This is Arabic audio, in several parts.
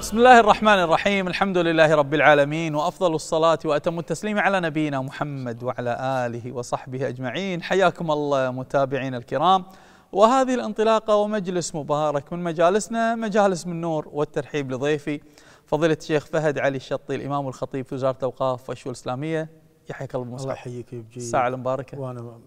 بسم الله الرحمن الرحيم الحمد لله رب العالمين وأفضل الصلاة وأتم التسليم على نبينا محمد وعلى آله وصحبه أجمعين حياكم الله متابعين الكرام وهذه الانطلاقة ومجلس مبارك من مجالسنا مجالس من نور والترحيب لضيفي فضيلة الشيخ فهد علي الشطي الإمام الخطيب في وزارة الأوقاف والشؤون الإسلامية يحيك الله الله يحييك يبجي الساعة المباركة وانا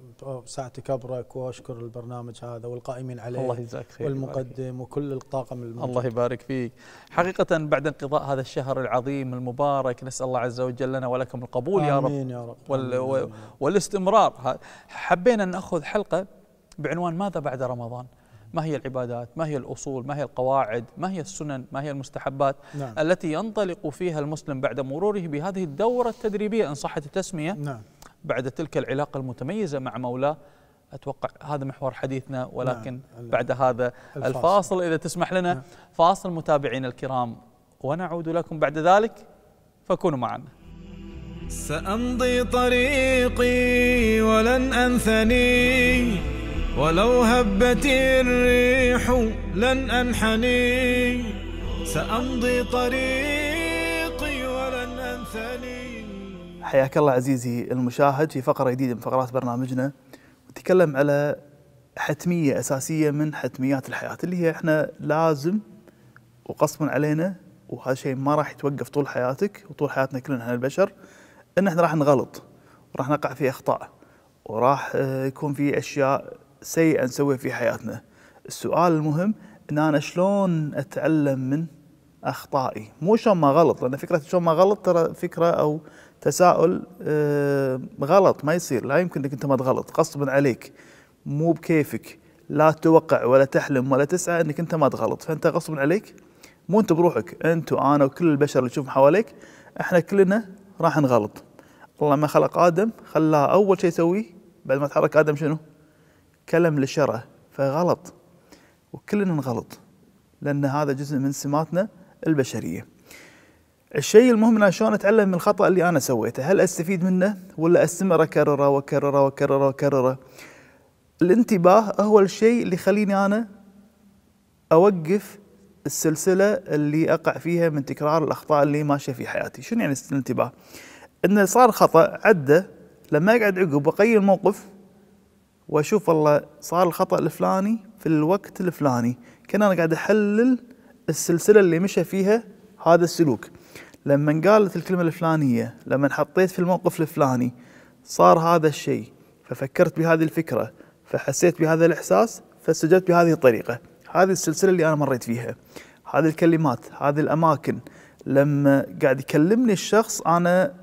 ساعتك ابرك واشكر البرنامج هذا والقائمين عليه الله يجزاك خير والمقدم يبارك. وكل الطاقم الموجود الله يبارك فيك حقيقة بعد انقضاء هذا الشهر العظيم المبارك نسأل الله عز وجل لنا ولكم القبول يا رب آمين يا رب وال والاستمرار حبينا ناخذ حلقة بعنوان ماذا بعد رمضان ما هي العبادات ما هي الأصول ما هي القواعد ما هي السنن ما هي المستحبات نعم. التي ينطلق فيها المسلم بعد مروره بهذه الدورة التدريبية إن صحت التسمية نعم. بعد تلك العلاقة المتميزة مع مولاه أتوقع هذا محور حديثنا ولكن نعم. بعد هذا الفاصل, الفاصل إذا تسمح لنا نعم. فاصل متابعينا الكرام ونعود لكم بعد ذلك فكونوا معنا سأمضي طريقي ولن أنثني ولو هبت الريح لن أنحني سأمضي طريقي ولن أنثني حياك الله عزيزي المشاهد في فقرة جديدة من فقرات برنامجنا نتكلم على حتمية أساسية من حتميات الحياة اللي هي احنا لازم وقصبا علينا وهذا شيء ما راح يتوقف طول حياتك وطول حياتنا كلنا احنا البشر ان احنا راح نغلط وراح نقع في اخطاء وراح آه، يكون في اشياء سيئه نسويها في حياتنا السؤال المهم ان انا شلون اتعلم من اخطائي مو شلون ما غلط لان فكره شلون ما غلط ترى فكره او تساؤل آه، غلط ما يصير لا يمكن انك انت ما تغلط غصبا عليك مو بكيفك لا تتوقع ولا تحلم ولا تسعى انك انت ما تغلط فانت غصبا عليك مو انت بروحك انت وانا وكل البشر اللي تشوفهم حواليك احنا كلنا راح نغلط الله ما خلق ادم خلاه اول شيء يسويه بعد ما تحرك ادم شنو؟ كلم لشره فغلط وكلنا نغلط لأن هذا جزء من سماتنا البشرية الشيء المهم أنا شلون أتعلم من الخطأ اللي أنا سويته هل أستفيد منه ولا أستمر أكرره وأكرره وأكرره وأكرره الانتباه هو الشيء اللي يخليني أنا أوقف السلسلة اللي أقع فيها من تكرار الأخطاء اللي ماشية في حياتي شنو يعني الانتباه؟ أنه صار خطأ عده لما أقعد عقب وأقيم الموقف واشوف والله صار الخطا الفلاني في الوقت الفلاني كان انا قاعد احلل السلسله اللي مشى فيها هذا السلوك لما قالت الكلمه الفلانيه لما حطيت في الموقف الفلاني صار هذا الشيء ففكرت بهذه الفكره فحسيت بهذا الاحساس فسجلت بهذه الطريقه هذه السلسله اللي انا مريت فيها هذه الكلمات هذه الاماكن لما قاعد يكلمني الشخص انا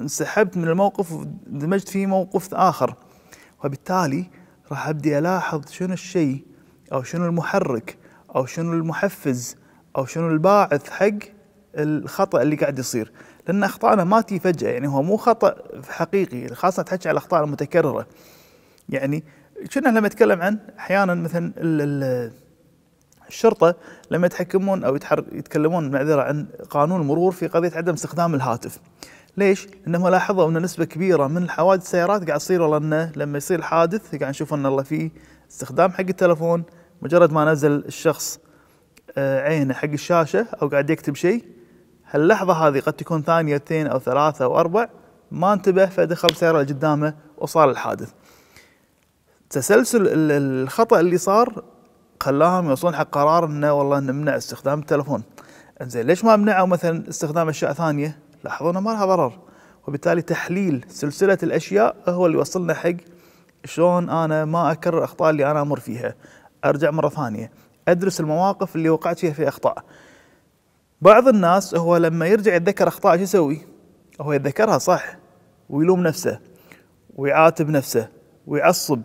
انسحبت من الموقف ودمجت فيه موقف اخر وبالتالي راح ابدي الاحظ شنو الشيء او شنو المحرك او شنو المحفز او شنو الباعث حق الخطا اللي قاعد يصير لان اخطائنا ما تي فجاه يعني هو مو خطا حقيقي يعني خاصه تحكي على الاخطاء المتكرره يعني كنا لما نتكلم عن احيانا مثلا الشرطه لما يتحكمون او يتكلمون معذره عن قانون المرور في قضيه عدم استخدام الهاتف ليش؟ لانهم لاحظوا ان نسبه كبيره من الحوادث السيارات قاعد تصير والله انه لما يصير حادث قاعد نشوف ان الله في استخدام حق التلفون مجرد ما نزل الشخص آه، عينه حق الشاشه او قاعد يكتب شيء هاللحظه هذه قد تكون ثانيه اثنين او ثلاثه او اربع ما انتبه فدخل السياره اللي قدامه وصار الحادث. تسلسل الخطا اللي صار خلاهم يوصلون حق قرار انه والله نمنع استخدام التلفون. زين ليش ما منعوا مثلا استخدام اشياء ثانيه لاحظوا انه ما لها ضرر وبالتالي تحليل سلسلة الأشياء هو اللي يوصلنا حق شلون أنا ما أكرر الأخطاء اللي أنا أمر فيها أرجع مرة ثانية أدرس المواقف اللي وقعت فيها في أخطاء بعض الناس هو لما يرجع يتذكر أخطاء شو يسوي هو يتذكرها صح ويلوم نفسه ويعاتب نفسه ويعصب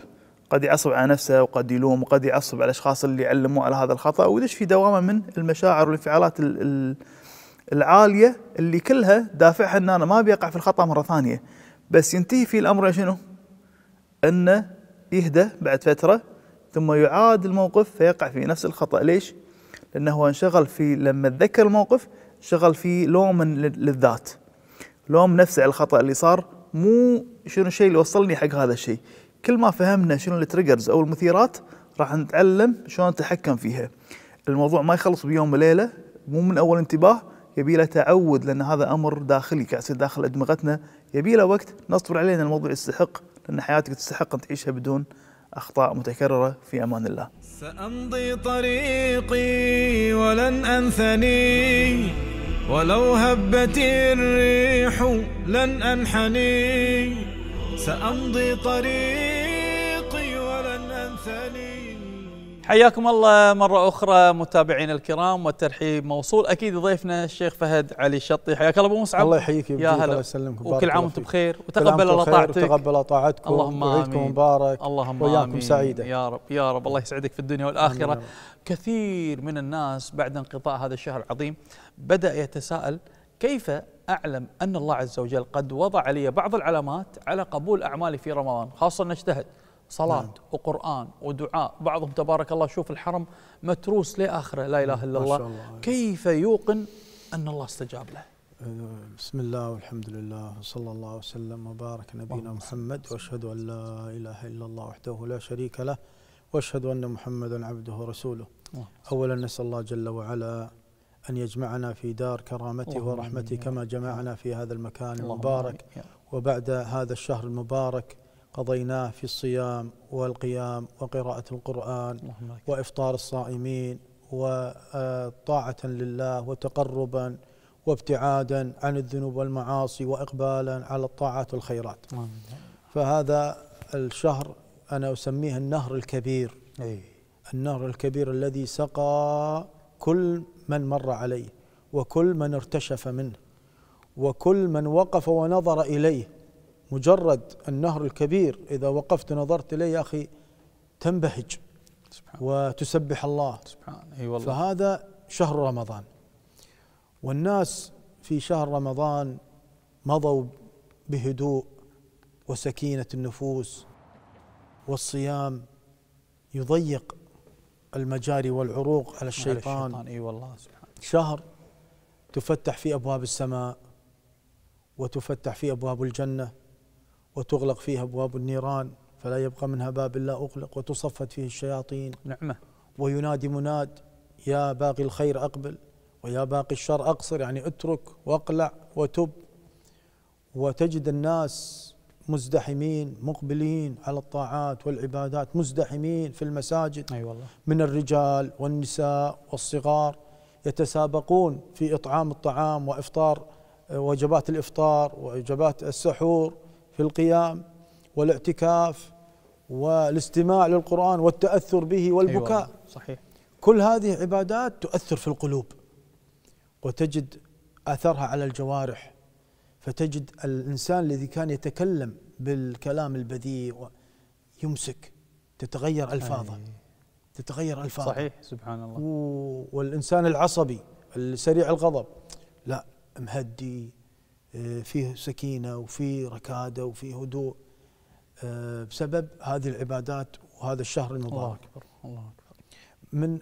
قد يعصب على نفسه وقد يلوم وقد يعصب على الاشخاص اللي علموه على هذا الخطا ويدش في دوامه من المشاعر والانفعالات العاليه اللي كلها دافعها ان انا ما ابي اقع في الخطا مره ثانيه بس ينتهي في الامر شنو؟ انه يهدى بعد فتره ثم يعاد الموقف فيقع في نفس الخطا ليش؟ لانه هو انشغل في لما تذكر الموقف انشغل في لوم للذات لوم نفسه على الخطا اللي صار مو شنو الشيء اللي وصلني حق هذا الشيء كل ما فهمنا شنو التريجرز او المثيرات راح نتعلم شلون نتحكم فيها الموضوع ما يخلص بيوم وليله مو من اول انتباه يبي له تعود لان هذا امر داخلي يصير داخل ادمغتنا يبي له وقت نصبر عليه ان الموضوع يستحق لان حياتك تستحق ان تعيشها بدون اخطاء متكرره في امان الله. سامضي طريقي ولن انثني ولو هبت الريح لن انحني سامضي طريقي حياكم الله مرة أخرى متابعينا الكرام والترحيب موصول أكيد ضيفنا الشيخ فهد علي الشطي حياك الله أبو مصعب الله يحييك يا هلا يسلمك وكل عام وأنتم بخير وتقبل الله طاعتك وتقبل طاعتكم اللهم وعيدكم مبارك اللهم وياكم آمين. سعيدة يا رب يا رب الله يسعدك في الدنيا والآخرة كثير من الناس بعد انقطاع هذا الشهر العظيم بدأ يتساءل كيف أعلم أن الله عز وجل قد وضع لي بعض العلامات على قبول أعمالي في رمضان خاصة أن أجتهد صلاة نعم. وقرآن ودعاء بعضهم تبارك الله شوف الحرم متروس لآخره لا إله إلا الله. الله كيف يوقن أن الله استجاب له بسم الله والحمد لله وصلى الله وسلم وبارك نبينا محمد واشهد ان لا اله الا الله وحده لا شريك له واشهد ان محمدا عبده ورسوله اولا نسال الله جل وعلا ان يجمعنا في دار كرامته ورحمته كما جمعنا في هذا المكان المبارك وبعد هذا الشهر المبارك قضيناه في الصيام والقيام وقراءة القرآن وإفطار الصائمين وطاعة لله وتقربا وابتعادا عن الذنوب والمعاصي وإقبالا على الطاعات والخيرات فهذا الشهر أنا أسميه النهر الكبير أي. النهر الكبير الذي سقى كل من مر عليه وكل من ارتشف منه وكل من وقف ونظر إليه مجرد النهر الكبير إذا وقفت نظرت إليه يا أخي تنبهج سبحان وتسبح الله سبحان أي والله فهذا شهر رمضان والناس في شهر رمضان مضوا بهدوء وسكينة النفوس والصيام يضيق المجاري والعروق على الشيطان, على الشيطان. أي والله سبحان شهر تفتح فيه أبواب السماء وتفتح فيه أبواب الجنة وتغلق فيها أبواب النيران فلا يبقى منها باب إلا أغلق وتصفت فيه الشياطين نعمة وينادي مناد يا باقي الخير أقبل ويا باقي الشر أقصر يعني اترك واقلع وتب وتجد الناس مزدحمين مقبلين على الطاعات والعبادات مزدحمين في المساجد أي أيوة والله من الرجال والنساء والصغار يتسابقون في إطعام الطعام وإفطار آه، وجبات الإفطار ووجبات السحور في القيام والاعتكاف والاستماع للقرآن والتأثر به أيوة، والبكاء أيوة صحيح كل هذه عبادات تؤثر في القلوب وتجد أثرها على الجوارح فتجد الإنسان الذي كان يتكلم بالكلام البذيء يمسك تتغير ألفاظه تتغير ألفاظه صحيح سبحان الله والإنسان العصبي السريع الغضب لا مهدي آه، فيه سكينه وفيه ركاده وفيه هدوء آه، بسبب هذه العبادات وهذا الشهر المبارك الله اكبر الله اكبر من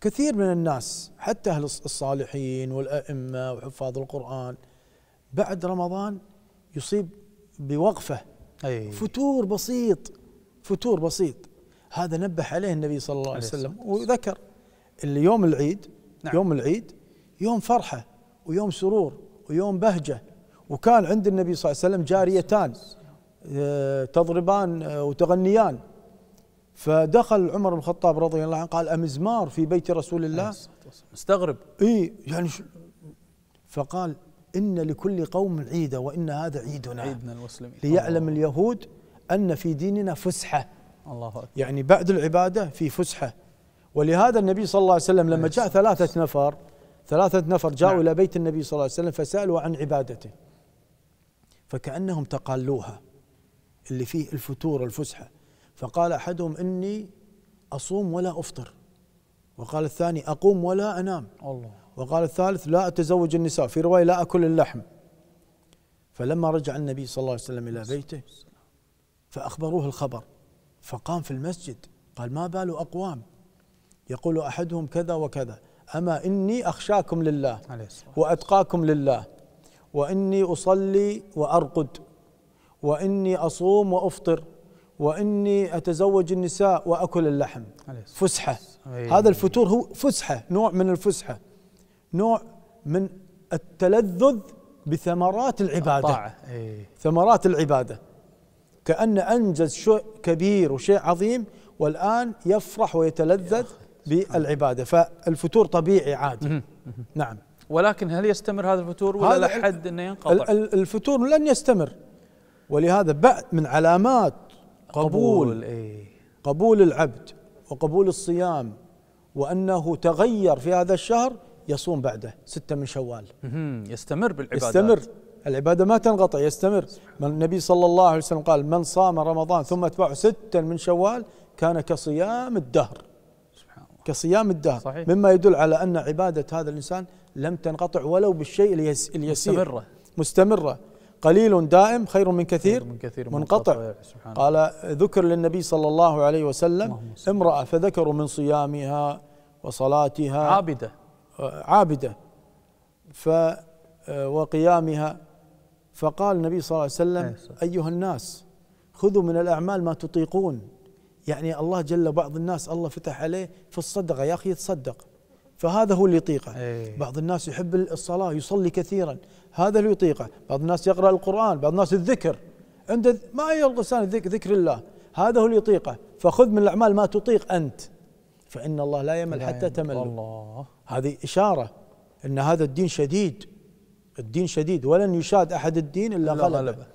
كثير من الناس حتى اهل الصالحين والائمه وحفاظ القران بعد رمضان يصيب بوقفه أي. فتور بسيط فتور بسيط هذا نبه عليه النبي صلى الله عليه وسلم وذكر اللي يوم العيد نعم. يوم العيد يوم فرحه ويوم سرور ويوم بهجة وكان عند النبي صلى الله عليه وسلم جاريتان آه، تضربان آه، وتغنيان فدخل عمر بن الخطاب رضي الله عنه قال أمزمار في بيت رسول الله مستغرب اي يعني فقال إن لكل قوم عيدا وإن هذا عيدنا عيدنا المسلمين ليعلم اليهود أن في ديننا فسحة الله أكبر يعني بعد العبادة في فسحة ولهذا النبي صلى الله عليه وسلم لما جاء ثلاثة نفر ثلاثة نفر جاءوا نعم. إلى بيت النبي صلى الله عليه وسلم فسألوا عن عبادته فكأنهم تقالوها اللي فيه الفتور الفسحة فقال أحدهم إني أصوم ولا أفطر وقال الثاني أقوم ولا أنام الله وقال الثالث لا أتزوج النساء في رواية لا أكل اللحم فلما رجع النبي صلى الله عليه وسلم إلى بيته فأخبروه الخبر فقام في المسجد قال ما بال أقوام يقول أحدهم كذا وكذا أما إني أخشاكم لله وأتقاكم لله وإني أصلي وأرقد وإني أصوم وأفطر وإني أتزوج النساء وأكل اللحم فسحة هذا الفتور هو فسحة نوع من الفسحة نوع من التلذذ بثمرات العبادة إيه. ثمرات العبادة كأن أنجز شيء كبير وشيء عظيم والآن يفرح ويتلذذ بالعباده فالفتور طبيعي عادي نعم ولكن هل يستمر هذا الفتور ولا لحد انه ينقطع الفتور لن يستمر ولهذا بعد من علامات قبول قبول, إيه؟ قبول العبد وقبول الصيام وانه تغير في هذا الشهر يصوم بعده ستة من شوال يستمر بالعبادة يستمر العبادة ما تنقطع يستمر النبي صلى الله عليه وسلم قال من صام رمضان ثم اتبعه ستا من شوال كان كصيام الدهر كصيام الدهر صحيح. مما يدل على أن عبادة هذا الإنسان لم تنقطع ولو بالشيء اليسير مستمرة مستمرة قليل دائم خير من كثير, خير من كثير منقطع قال ذكر للنبي صلى الله عليه وسلم امرأة فذكروا من صيامها وصلاتها عابدة آه، عابدة ف آه، وقيامها فقال النبي صلى الله عليه وسلم إيه، أيها الناس خذوا من الأعمال ما تطيقون يعني الله جل بعض الناس الله فتح عليه في الصدقه يا اخي يتصدق فهذا هو اللي يطيقه إيه. بعض الناس يحب الصلاه يصلي كثيرا هذا اللي يطيقه بعض الناس يقرا القران بعض الناس الذكر عند ما يلقى الانسان ذكر الله هذا هو اللي يطيقه فخذ من الاعمال ما تطيق انت فان الله لا يمل حتى تمل الله هذه اشاره ان هذا الدين شديد الدين شديد ولن يشاد احد الدين الا غلبه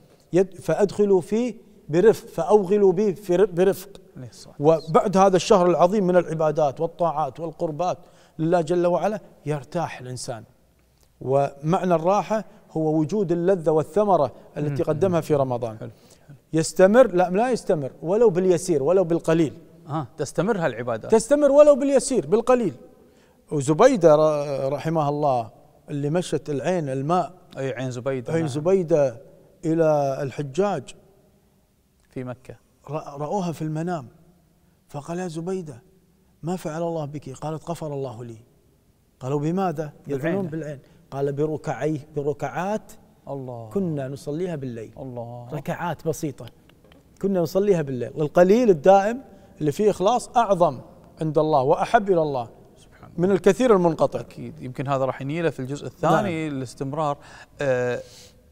فادخلوا فيه برفق فأوغلوا به برفق وبعد هذا الشهر العظيم من العبادات والطاعات والقربات لله جل وعلا يرتاح الإنسان ومعنى الراحة هو وجود اللذة والثمرة التي قدمها في رمضان يستمر لا لا يستمر ولو باليسير ولو بالقليل آه تستمر هالعبادات تستمر ولو باليسير بالقليل وزبيدة رحمها الله اللي مشت العين الماء أي عين زبيدة عين نعم. زبيدة إلى الحجاج في مكة رأوها في المنام فقال يا زبيدة ما فعل الله بك قالت غفر الله لي قالوا بماذا يدعون بالعين قال بركعي بركعات الله كنا نصليها بالليل الله ركعات بسيطة كنا نصليها بالليل والقليل الدائم اللي فيه إخلاص أعظم عند الله وأحب إلى الله من الكثير المنقطع أكيد يمكن هذا راح ينيله في الجزء الثاني نعم. الاستمرار آه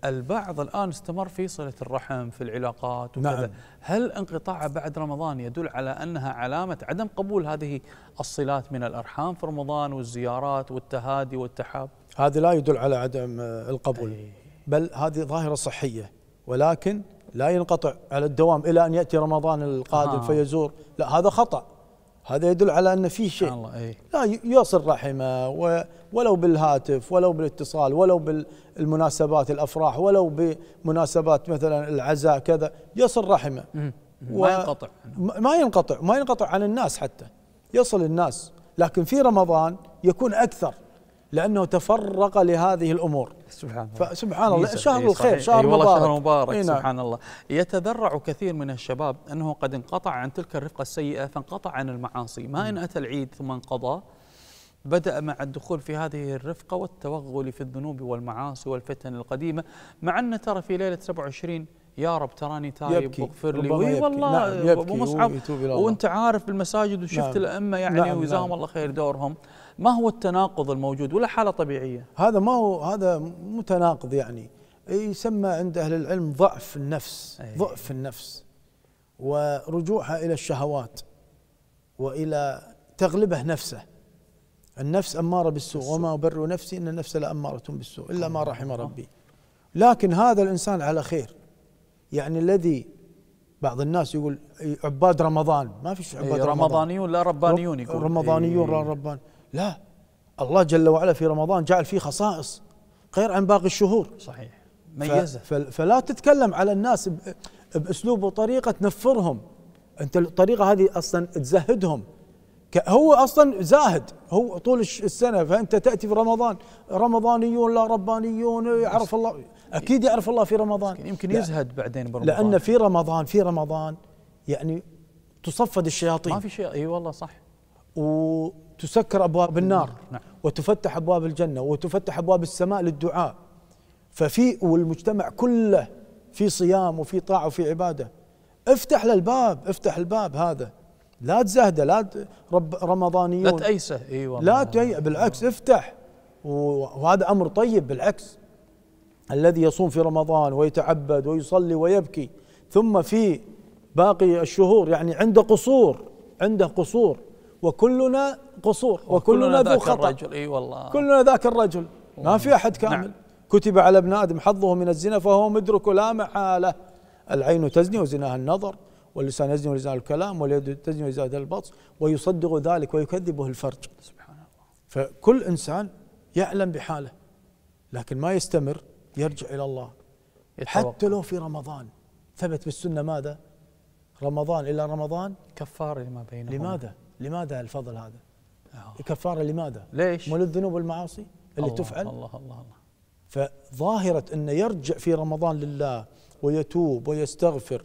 البعض الآن استمر في صلة الرحم في العلاقات وكذا نعم. هل انقطاع بعد رمضان يدل على أنها علامة عدم قبول هذه الصلات من الأرحام في رمضان والزيارات والتهادي والتحاب هذا لا يدل على عدم القبول أي. بل هذه ظاهرة صحية ولكن لا ينقطع على الدوام إلى أن يأتي رمضان القادم آه. فيزور لا هذا خطأ هذا يدل على ان في شيء الله أي. لا يصل رحمه ولو بالهاتف ولو بالاتصال ولو بالمناسبات الافراح ولو بمناسبات مثلا العزاء كذا يصل رحمه و... ما ينقطع ما ينقطع ما ينقطع عن الناس حتى يصل الناس لكن في رمضان يكون اكثر لانه تفرق لهذه الامور سبحان الله فسبحان الله شهر إيه، الخير شهر أي والله شهر مبارك إينا. نعم. سبحان الله يتذرع كثير من الشباب أنه قد انقطع عن تلك الرفقة السيئة فانقطع عن المعاصي ما إن أتى العيد ثم انقضى بدأ مع الدخول في هذه الرفقة والتوغل في الذنوب والمعاصي والفتن القديمة مع أن ترى في ليلة 27 يا رب تراني تايب واغفر لي وي والله نعم ابو مصعب وانت عارف بالمساجد وشفت نعم الائمه يعني نعم, نعم. وجزاهم نعم الله خير دورهم ما هو التناقض الموجود ولا حاله طبيعيه؟ هذا ما هو هذا متناقض يعني يسمى عند اهل العلم ضعف النفس أيه ضعف النفس ورجوعها الى الشهوات والى تغلبه نفسه النفس اماره بالسوء وما ابر نفسي ان النفس لاماره بالسوء الا ما رحم ربي لكن هذا الانسان على خير يعني الذي بعض الناس يقول عباد رمضان ما فيش عباد إيه، رمضان رمضانيون لا ربانيون يقول رمضانيون لا إيه. ربان لا الله جل وعلا في رمضان جعل فيه خصائص غير عن باقي الشهور صحيح ميزه فلا تتكلم على الناس باسلوب وطريقه تنفرهم انت الطريقه هذه اصلا تزهدهم هو اصلا زاهد هو طول السنه فانت تاتي في رمضان رمضانيون لا ربانيون يعرف الله اكيد يعرف الله في رمضان يمكن يزهد بعدين برمضان لان في رمضان في رمضان يعني تصفد الشياطين ما في شيء اي والله صح وتسكر ابواب النار نعم. وتفتح ابواب الجنه وتفتح ابواب السماء للدعاء ففي والمجتمع كله في صيام وفي طاعه وفي عباده افتح له الباب افتح الباب هذا لا تزهده لا رب رمضانيون لا تأيسه اي ايوه لا تأي بالعكس افتح وهذا امر طيب بالعكس الذي يصوم في رمضان ويتعبد ويصلي ويبكي ثم في باقي الشهور يعني عنده قصور عنده قصور وكلنا قصور وكلنا ذو خطا الرجل اي والله كلنا ذاك الرجل ما في احد نعم. كامل نعم كتب على ابن ادم حظه من الزنا فهو مدرك لا محاله العين تزني وزناها النظر واللسان يزني ولسان الكلام واليد تزني ولسان البطش ويصدق ذلك ويكذبه الفرج سبحان الله فكل انسان يعلم بحاله لكن ما يستمر يرجع الى الله حتى لو في رمضان ثبت بالسنه ماذا؟ رمضان الى رمضان كفاره لما بينه لماذا؟ لماذا الفضل هذا؟ آه. كفاره لماذا؟ ليش؟ مو للذنوب والمعاصي اللي الله تفعل؟ الله الله الله فظاهره انه يرجع في رمضان لله ويتوب ويستغفر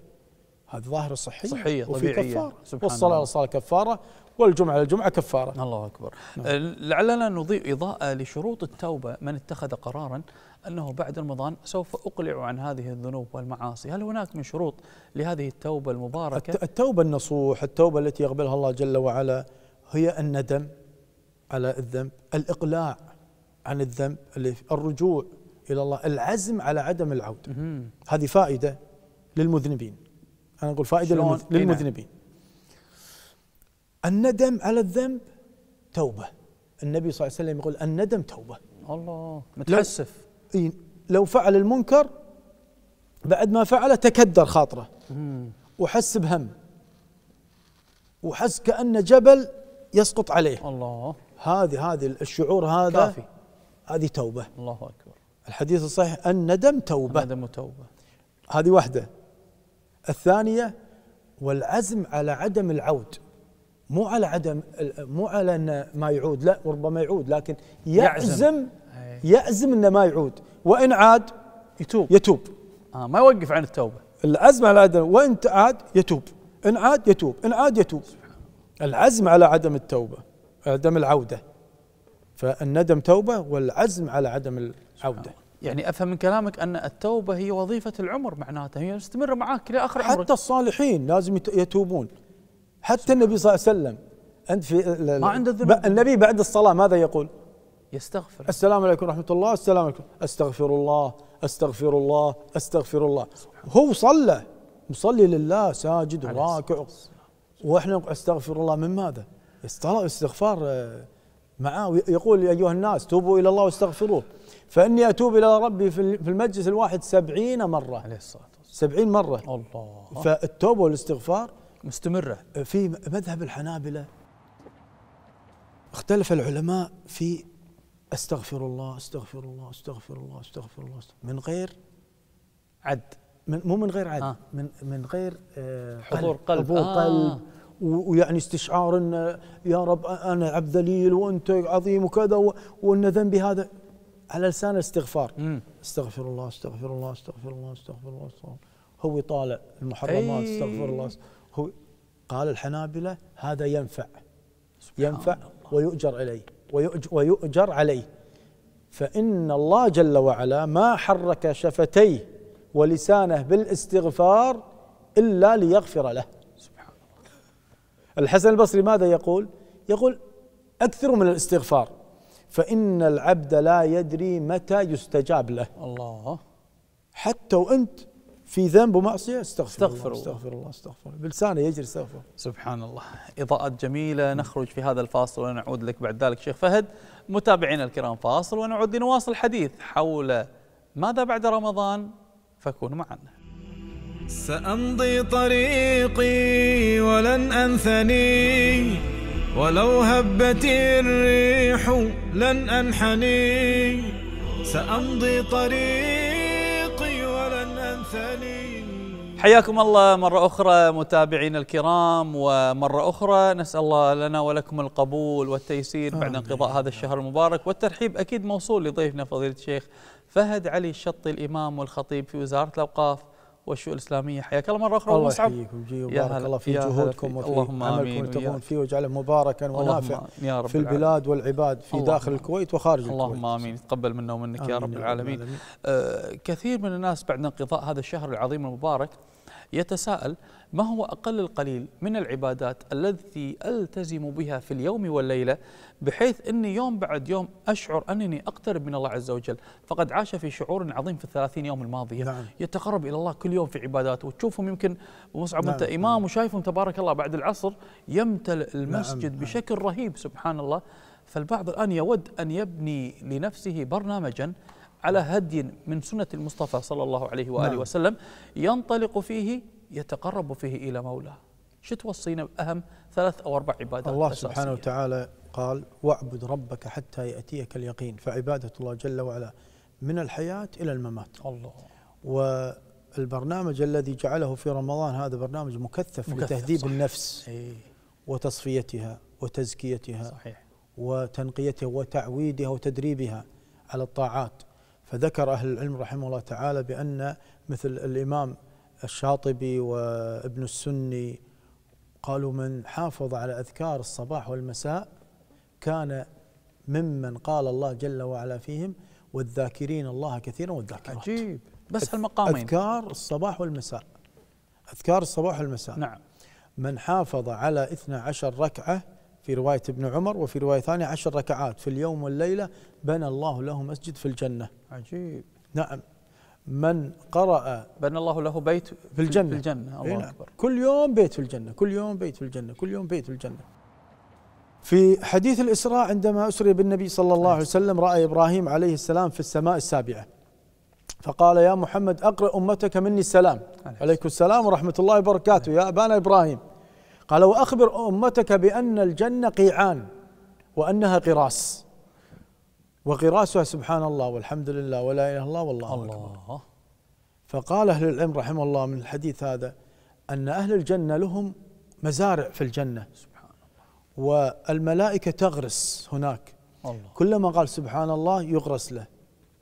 هذه ظاهرة صحية صحية وفي طبيعية كفارة والصلاة والصلاة للصلاة كفارة والجمعة للجمعة كفارة الله أكبر نعم. أه، لعلنا نضيء إضاءة لشروط التوبة من اتخذ قرارا أنه بعد رمضان سوف أقلع عن هذه الذنوب والمعاصي هل هناك من شروط لهذه التوبة المباركة؟ التوبة النصوح التوبة التي يقبلها الله جل وعلا هي الندم على الذنب الإقلاع عن الذنب الرجوع إلى الله العزم على عدم العودة هذه فائدة للمذنبين انا اقول فائده إيه نعم. للمذنبين الندم على الذنب توبه النبي صلى الله عليه وسلم يقول الندم توبه الله متحسف لو, لو فعل المنكر بعد ما فعله تكدر خاطره وحس بهم وحس كانه جبل يسقط عليه الله هذه هذه الشعور هذا كافي هذه توبه الله اكبر الحديث الصحيح الندم توبه الندم توبه هذه واحده الثانية والعزم على عدم العود مو على عدم مو على أن ما يعود لا وربما يعود لكن يعزم يعزم أنه ما يعود وإن عاد يتوب يتوب آه ما يوقف عن التوبة العزم على عدم وإن عاد يتوب إن عاد يتوب إن عاد يتوب العزم على عدم التوبة عدم العودة فالندم توبة والعزم على عدم العودة يعني افهم من كلامك ان التوبه هي وظيفه العمر معناتها هي مستمره معاك الى اخر حتى الصالحين لازم يتوبون حتى النبي صلى الله عليه وسلم انت في ما عنده ذنوب النبي بعد الصلاه ماذا يقول؟ يستغفر السلام عليكم ورحمه الله السلام عليكم استغفر الله استغفر الله استغفر الله هو صلى مصلي لله ساجد وراكع واحنا استغفر الله من ماذا؟ استغفار آه، معاه يقول يا ايها الناس توبوا الى الله واستغفروه فإني أتوب إلى ربي في المجلس الواحد سبعين مرة عليه الصلاة والسلام سبعين مرة الله فالتوبة والاستغفار مستمرة في مذهب الحنابلة اختلف العلماء في استغفر الله استغفر الله استغفر الله استغفر الله من غير عد من مو من غير عد آه. من من غير آه حضور قلب حضور قلب, آه. قلب ويعني استشعار ان يا رب انا عبد ذليل وانت عظيم وكذا وان ذنبي هذا على لسان الاستغفار استغفر الله استغفر الله استغفر الله استغفر الله, استغفر الله. هو يطالع المحرمات أي. استغفر الله هو قال الحنابلة هذا ينفع ينفع الله. ويؤجر عليه ويؤجر, ويؤجر عليه فإن الله جل وعلا ما حرك شفتيه ولسانه بالاستغفار إلا ليغفر له سبحان الله الحسن البصري ماذا يقول؟ يقول أكثر من الاستغفار فإن العبد لا يدري متى يستجاب له الله حتى وأنت في ذنب ومعصية استغفر, استغفر الله, الله استغفر الله استغفر الله بلسانه يجري استغفر سبحان الله إضاءات جميلة نخرج في هذا الفاصل ونعود لك بعد ذلك شيخ فهد متابعينا الكرام فاصل ونعود لنواصل الحديث حول ماذا بعد رمضان فكونوا معنا سأمضي طريقي ولن أنثني ولو هبت الريح لن أنحني سأمضي طريقي ولن أنثني حياكم الله مرة أخرى متابعينا الكرام ومرة أخرى نسأل الله لنا ولكم القبول والتيسير بعد انقضاء هذا الشهر المبارك والترحيب أكيد موصول لضيفنا فضيلة الشيخ فهد علي الشطي الإمام والخطيب في وزارة الأوقاف والشؤون الاسلاميه حياك الله مره اخرى الله مصعب الله يحييكم وبارك الله في جهودكم وفي اللهم عملكم تقومون فيه واجعله مباركا ونافع في البلاد والعباد في داخل الكويت وخارج الكويت اللهم امين تقبل منا ومنك يا رب العالمين, آه كثير من الناس بعد انقضاء هذا الشهر العظيم المبارك يتساءل ما هو أقل القليل من العبادات التي ألتزم بها في اليوم والليلة بحيث أني يوم بعد يوم أشعر أنني أقترب من الله عز وجل فقد عاش في شعور عظيم في الثلاثين يوم الماضية نعم. يتقرب إلى الله كل يوم في عباداته وتشوفهم يمكن مصعب نعم. أنت إمام نعم. وشايفهم تبارك الله بعد العصر يمتلئ نعم. المسجد نعم. بشكل رهيب سبحان الله فالبعض الآن يود أن يبني لنفسه برنامجا على هدي من سنة المصطفى صلى الله عليه وآله نعم. وسلم ينطلق فيه يتقرب فيه إلى مولاه شو توصينا بأهم ثلاث أو أربع عبادات الله أساسية. سبحانه وتعالى قال واعبد ربك حتى يأتيك اليقين فعبادة الله جل وعلا من الحياة إلى الممات الله والبرنامج الذي جعله في رمضان هذا برنامج مكثف, مكثف لتهذيب صحيح. النفس إيه. وتصفيتها وتزكيتها صحيح وتنقيتها وتعويدها وتدريبها على الطاعات فذكر أهل العلم رحمه الله تعالى بأن مثل الإمام الشاطبي وابن السني قالوا من حافظ على أذكار الصباح والمساء كان ممن قال الله جل وعلا فيهم والذاكرين الله كثيرا والذاكرات عجيب بس هالمقامين أذكار الصباح والمساء أذكار الصباح والمساء نعم من حافظ على 12 ركعة في رواية ابن عمر وفي رواية ثانية عشر ركعات في اليوم والليلة بنى الله له مسجد في الجنة عجيب نعم من قرأ بنى الله له بيت في الجنة في الجنة الله إيه نعم. أكبر كل يوم بيت في الجنة كل يوم بيت في الجنة كل يوم بيت في الجنة في حديث الإسراء عندما أسري بالنبي صلى الله عليه وسلم رأى إبراهيم عليه السلام في السماء السابعة فقال يا محمد أقرأ أمتك مني السلام عليكم السلام ورحمة الله وبركاته يا أبانا إبراهيم قال وأخبر أمتك بأن الجنة قيعان وأنها قراص وغراسها سبحان الله والحمد لله ولا إله إلا الله والله الله فقال أهل العلم رحمه الله من الحديث هذا أن أهل الجنة لهم مزارع في الجنة سبحان الله والملائكة تغرس هناك الله كلما قال سبحان الله يغرس له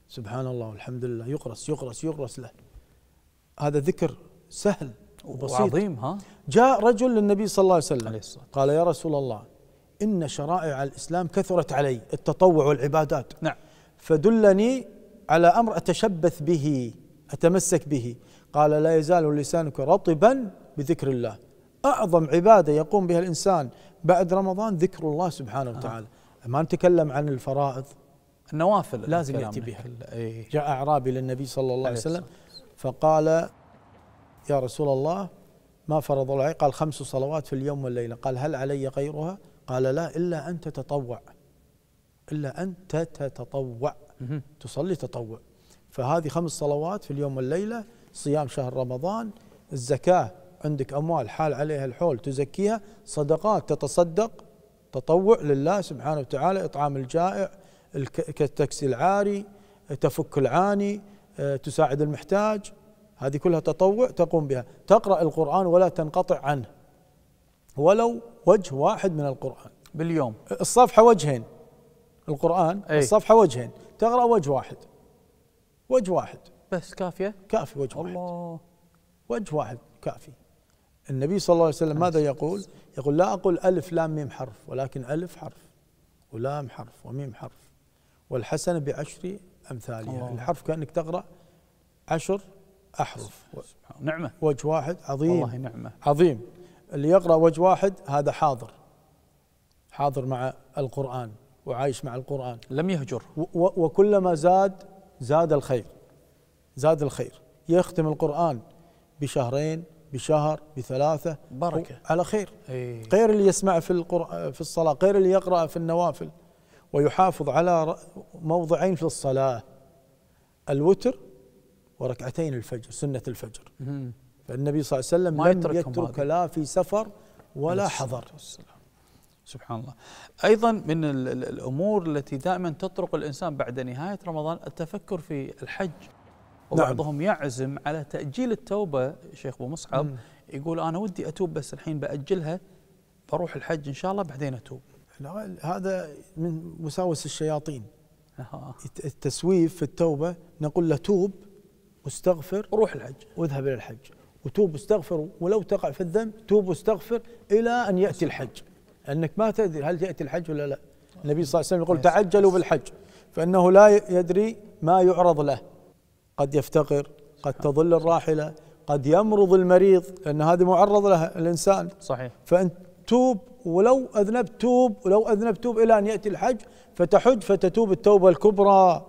سبحان الله والحمد لله يغرس يغرس يغرس له هذا ذكر سهل وبسيط وعظيم ها جاء رجل للنبي صلى الله عليه وسلم عليه الصلاة. قال يا رسول الله إن شرائع الإسلام كثرت علي التطوع والعبادات نعم فدلني على أمر أتشبث به أتمسك به قال لا يزال لسانك رطبا بذكر الله أعظم عبادة يقوم بها الإنسان بعد رمضان ذكر الله سبحانه وتعالى ما نتكلم عن الفرائض النوافل لازم يأتي يعني. بها أيه. جاء أعرابي للنبي صلى الله عليه وسلم فقال يا رسول الله ما فرض الله قال خمس صلوات في اليوم والليلة قال هل علي غيرها قال لا إلا أن تتطوع إلا أن تتطوع تصلي تطوع فهذه خمس صلوات في اليوم والليلة صيام شهر رمضان الزكاة عندك أموال حال عليها الحول تزكيها صدقات تتصدق تطوع لله سبحانه وتعالى إطعام الجائع كالتكسي العاري تفك العاني آه، تساعد المحتاج هذه كلها تطوع تقوم بها تقرأ القرآن ولا تنقطع عنه ولو وجه واحد من القرآن باليوم الصفحة وجهين القرآن أي. الصفحة وجهين تقرأ وجه واحد وجه واحد بس كافية؟ كافي وجه الله. واحد وجه واحد كافي النبي صلى الله عليه وسلم ماذا يقول؟ يقول لا أقول ألف لام ميم حرف ولكن ألف حرف ولام حرف وميم حرف والحسنة بعشر أمثالها يعني الله. الحرف كأنك تقرأ عشر أحرف نعمة وجه واحد عظيم والله نعمة عظيم اللي يقرأ وجه واحد هذا حاضر حاضر مع القرآن وعايش مع القرآن لم يهجر وكلما زاد زاد الخير زاد الخير يختم القرآن بشهرين بشهر بثلاثة بركة على خير ايه غير اللي يسمع في القرآن في الصلاة غير اللي يقرأ في النوافل ويحافظ على موضعين في الصلاة الوتر وركعتين الفجر سنة الفجر فالنبي صلى الله عليه وسلم ما لم يترك لا في سفر ولا حضر سبحان الله أيضا من الأمور التي دائما تطرق الإنسان بعد نهاية رمضان التفكر في الحج نعم. وبعضهم نعم. يعزم على تأجيل التوبة شيخ أبو مصعب يقول أنا ودي أتوب بس الحين بأجلها بروح الحج إن شاء الله بعدين أتوب لا هذا من وساوس الشياطين التسويف في التوبة نقول له توب واستغفر روح الحج واذهب إلى الحج وتوب واستغفر ولو تقع في الذنب توب واستغفر الى ان ياتي الحج انك ما تدري هل ياتي الحج ولا لا النبي صلى الله عليه وسلم يقول تعجلوا بالحج فانه لا يدري ما يعرض له قد يفتقر قد تضل الراحله قد يمرض المريض لان هذا معرض له الانسان صحيح فانت توب ولو اذنبت توب ولو اذنبت توب الى ان ياتي الحج فتحج فتتوب التوبه الكبرى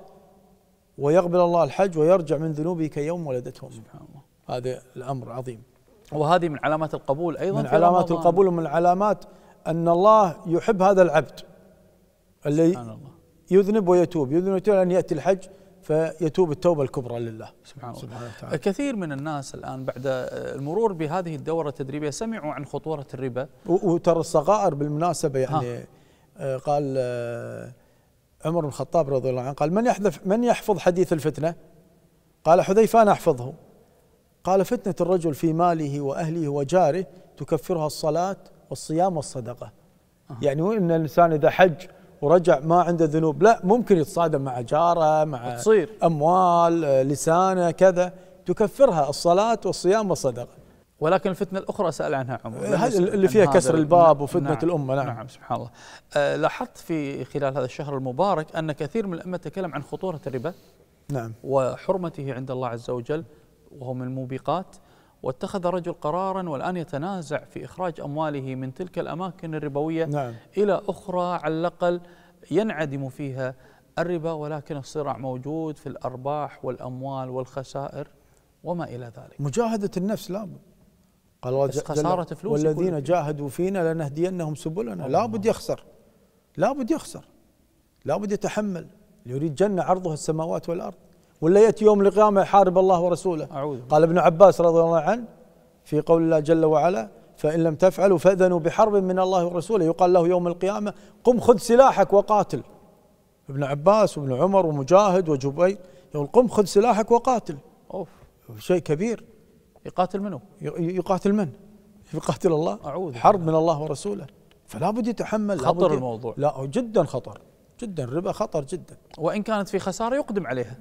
ويقبل الله الحج ويرجع من ذنوبه كيوم ولدته امه هذا الأمر عظيم وهذه من علامات القبول أيضا من علامات القبول ومن علامات أن الله يحب هذا العبد الذي سبحان الله. يذنب ويتوب يذنب ويتوب أن يأتي الحج فيتوب التوبة الكبرى لله سبحان الله سبحانه وتعالى كثير من الناس الآن بعد المرور بهذه الدورة التدريبية سمعوا عن خطورة الربا وترى الصغائر بالمناسبة يعني آه، قال آه، عمر بن الخطاب رضي الله عنه قال من يحذف من يحفظ حديث الفتنة قال حذيفة أنا أحفظه قال فتنة الرجل في ماله وأهله وجاره تكفرها الصلاة والصيام والصدقة يعني مو ان الانسان اذا حج ورجع ما عنده ذنوب لا ممكن يتصادم مع جاره مع تصير. اموال لسانه كذا تكفرها الصلاه والصيام والصدقه ولكن الفتنه الاخرى سال عنها عمر اللي فيها كسر الباب نعم، وفتنه نعم الامه نعم, نعم سبحان الله أه لاحظت في خلال هذا الشهر المبارك ان كثير من الائمه تكلم عن خطوره الربا نعم وحرمته عند الله عز وجل وهم الموبقات واتخذ رجل قرارا والآن يتنازع في إخراج أمواله من تلك الأماكن الربوية نعم. إلى أخرى على الأقل ينعدم فيها الربا ولكن الصراع موجود في الأرباح والأموال والخسائر وما إلى ذلك مجاهدة النفس لابد قال خسارة فلوس والذين إيه؟ جاهدوا فينا لنهدينهم سبلنا لابد يخسر لابد يخسر لابد يتحمل يريد جنة عرضها السماوات والأرض ولا يأتي يوم القيامة يحارب الله ورسوله أعوذ قال ابن عباس رضي الله عنه في قول الله جل وعلا فإن لم تفعلوا فأذنوا بحرب من الله ورسوله يقال له يوم القيامة قم خذ سلاحك وقاتل ابن عباس وابن عمر ومجاهد وجبير يقول قم خذ سلاحك وقاتل أوف شيء كبير يقاتل منه يقاتل من يقاتل الله أعوذ حرب من الله ورسوله فلا بد يتحمل خطر الموضوع لا جدا خطر جدا الربا خطر جدا وان كانت في خساره يقدم عليها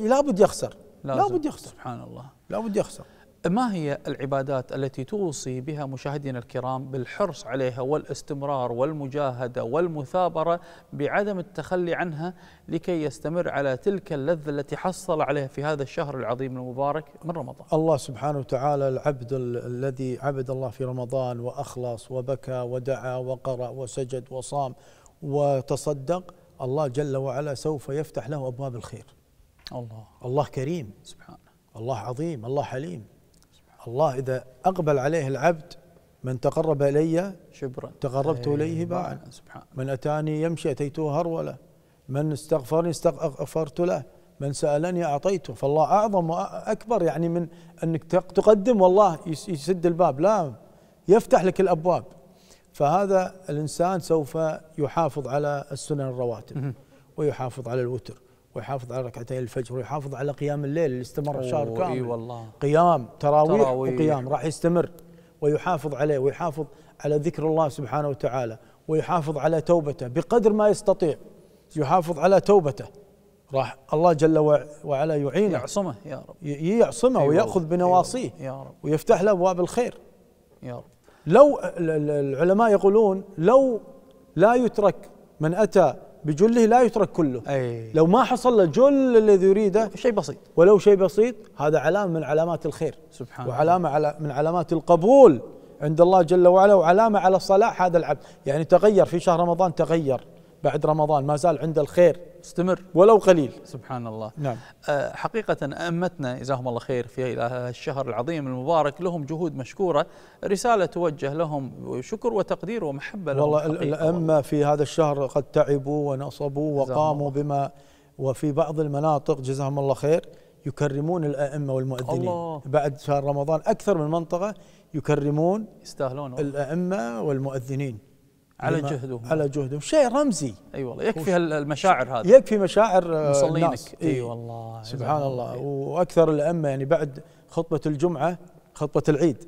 لابد يخسر لابد يخسر سبحان الله لابد يخسر ما هي العبادات التي توصي بها مشاهدينا الكرام بالحرص عليها والاستمرار والمجاهده والمثابره بعدم التخلي عنها لكي يستمر على تلك اللذه التي حصل عليها في هذا الشهر العظيم المبارك من رمضان. الله سبحانه وتعالى العبد الذي عبد الله في رمضان واخلص وبكى ودعا وقرا وسجد وصام وتصدق الله جل وعلا سوف يفتح له أبواب الخير الله الله كريم سبحانه الله عظيم الله حليم سبحانه الله إذا أقبل عليه العبد من تقرب إلي شبرا تقربت إيه، إليه باعا من أتاني يمشي أتيته هرولة من استغفرني استغفرت له من سألني أعطيته فالله أعظم وأكبر يعني من أنك تقدم والله يسد الباب لا يفتح لك الأبواب فهذا الإنسان سوف يحافظ على السنن الرواتب ويحافظ على الوتر ويحافظ على ركعتي الفجر ويحافظ على قيام الليل اللي استمر شهر كامل والله قيام تراويح, تراويح وقيام راح يستمر ويحافظ عليه ويحافظ على ذكر الله سبحانه وتعالى ويحافظ على توبته بقدر ما يستطيع يحافظ على توبته راح الله جل وعلا يعينه يعصمه يا رب يعصمه وياخذ بنواصيه يا رب ويفتح له ابواب الخير يا رب لو العلماء يقولون لو لا يترك من أتى بجله لا يترك كله أي. لو ما حصل له جل الذي يريده شيء بسيط ولو شيء بسيط هذا علامة من علامات الخير سبحان وعلامة على من علامات القبول عند الله جل وعلا وعلامة على صلاح هذا العبد يعني تغير في شهر رمضان تغير بعد رمضان ما زال عند الخير استمر ولو قليل سبحان الله نعم أه، حقيقة أئمتنا جزاهم الله خير في الشهر العظيم المبارك لهم جهود مشكورة رسالة توجه لهم شكر وتقدير ومحبة لهم والله الأئمة في هذا الشهر قد تعبوا ونصبوا وقاموا بما وفي بعض المناطق جزاهم الله خير يكرمون الأئمة والمؤذنين الله بعد شهر رمضان أكثر من منطقة يكرمون يستاهلون الأئمة والمؤذنين على جهدهم على جهدهم شيء رمزي اي والله يكفي المشاعر هذه يكفي مشاعر آه، مصلينك اي إيه. والله سبحان الله واكثر الائمه يعني بعد خطبه الجمعه خطبه العيد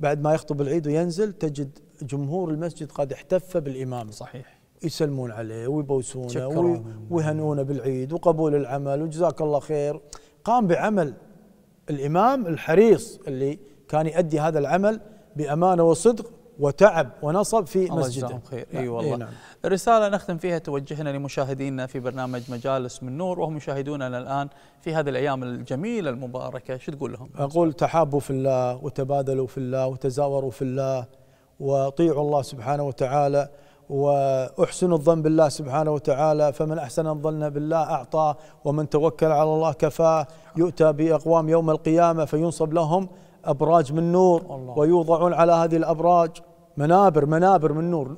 بعد ما يخطب العيد وينزل تجد جمهور المسجد قد احتف بالامام صحيح يسلمون عليه ويبوسونه ويهنونه بالعيد وقبول العمل وجزاك الله خير قام بعمل الامام الحريص اللي كان يؤدي هذا العمل بامانه وصدق وتعب ونصب في مسجده الله خير اي نعم. أيوة إيه، والله إيه نعم. رساله نختم فيها توجهنا لمشاهدينا في برنامج مجالس من نور وهم يشاهدوننا الان في هذه الايام الجميله المباركه شو تقول لهم اقول تحابوا في الله وتبادلوا في الله وتزاوروا في الله واطيعوا الله سبحانه وتعالى واحسنوا الظن بالله سبحانه وتعالى فمن احسن الظن بالله اعطاه ومن توكل على الله كفاه يؤتى باقوام يوم القيامه فينصب لهم ابراج من نور ويوضعون على هذه الابراج منابر منابر من نور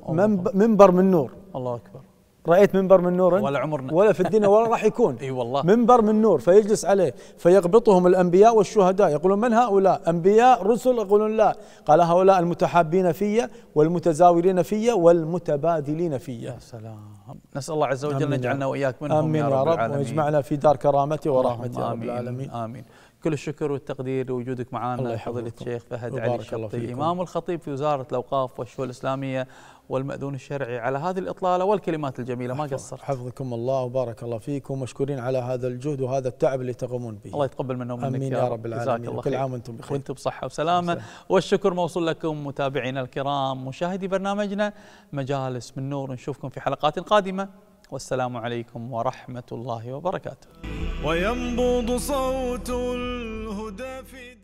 منبر من نور الله اكبر رايت منبر من نور ولا عمرنا ولا في الدنيا ولا راح يكون اي والله منبر من نور فيجلس عليه فيغبطهم الانبياء والشهداء يقولون من هؤلاء انبياء رسل يقولون لا قال هؤلاء المتحابين في والمتزاورين في والمتبادلين في يا سلام نسال الله عز وجل ان يجعلنا واياك منهم امين يا رب, يا رب ويجمعنا في دار كرامته ورحمته يا رب العالمين امين كل الشكر والتقدير لوجودك معنا فضيلة الشيخ فهد علي الشطي إمام الخطيب في وزارة الأوقاف والشؤون الإسلامية والمأذون الشرعي على هذه الإطلالة والكلمات الجميلة ما قصرت حفظكم الله وبارك الله فيكم مشكورين على هذا الجهد وهذا التعب اللي تقومون به الله يتقبل منهم منك أمين يا رب العالمين الله كل عام وأنتم بخير وأنتم بصحة وسلامة والشكر موصول لكم متابعينا الكرام مشاهدي برنامجنا مجالس من نور نشوفكم في حلقات قادمة والسلام عليكم ورحمة الله وبركاته وينبض صوت الهدى في